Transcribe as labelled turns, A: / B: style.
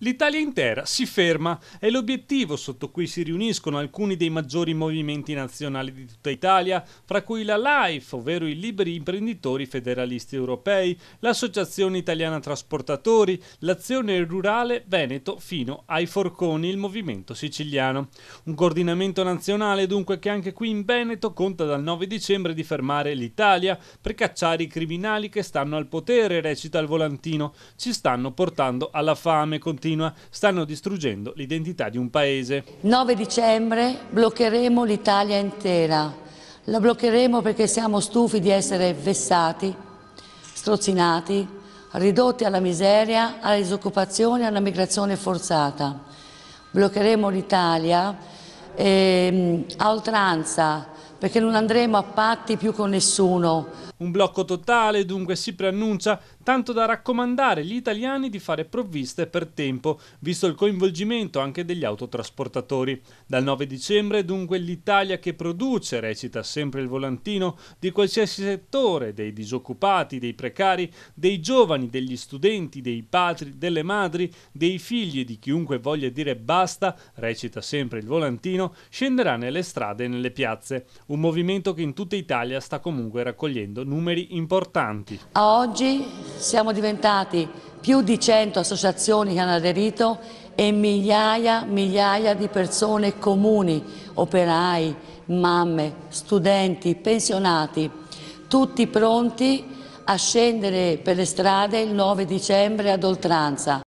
A: L'Italia intera si ferma, è l'obiettivo sotto cui si riuniscono alcuni dei maggiori movimenti nazionali di tutta Italia, fra cui la LIFE, ovvero i liberi imprenditori federalisti europei, l'Associazione Italiana Trasportatori, l'Azione Rurale Veneto fino ai Forconi, il movimento siciliano. Un coordinamento nazionale dunque che anche qui in Veneto conta dal 9 dicembre di fermare l'Italia per cacciare i criminali che stanno al potere, recita il volantino, ci stanno portando alla fame, continua continua stanno distruggendo l'identità di un paese.
B: 9 dicembre bloccheremo l'Italia intera. La bloccheremo perché siamo stufi di essere vessati, strozzinati, ridotti alla miseria, alla disoccupazione e alla migrazione forzata. Bloccheremo l'Italia ehm, a oltranza perché non andremo a patti più con nessuno. Un blocco totale
A: dunque si preannuncia, tanto da raccomandare agli italiani di fare provviste per tempo, visto il coinvolgimento anche degli autotrasportatori. Dal 9 dicembre dunque l'Italia che produce, recita sempre il volantino, di qualsiasi settore, dei disoccupati, dei precari, dei giovani, degli studenti, dei padri, delle madri, dei figli e di chiunque voglia dire basta, recita sempre il volantino, scenderà nelle strade e nelle piazze un movimento che in tutta Italia sta comunque raccogliendo numeri importanti.
B: A oggi siamo diventati più di 100 associazioni che hanno aderito e migliaia, migliaia di persone comuni, operai, mamme, studenti, pensionati, tutti pronti a scendere per le strade il 9 dicembre ad oltranza.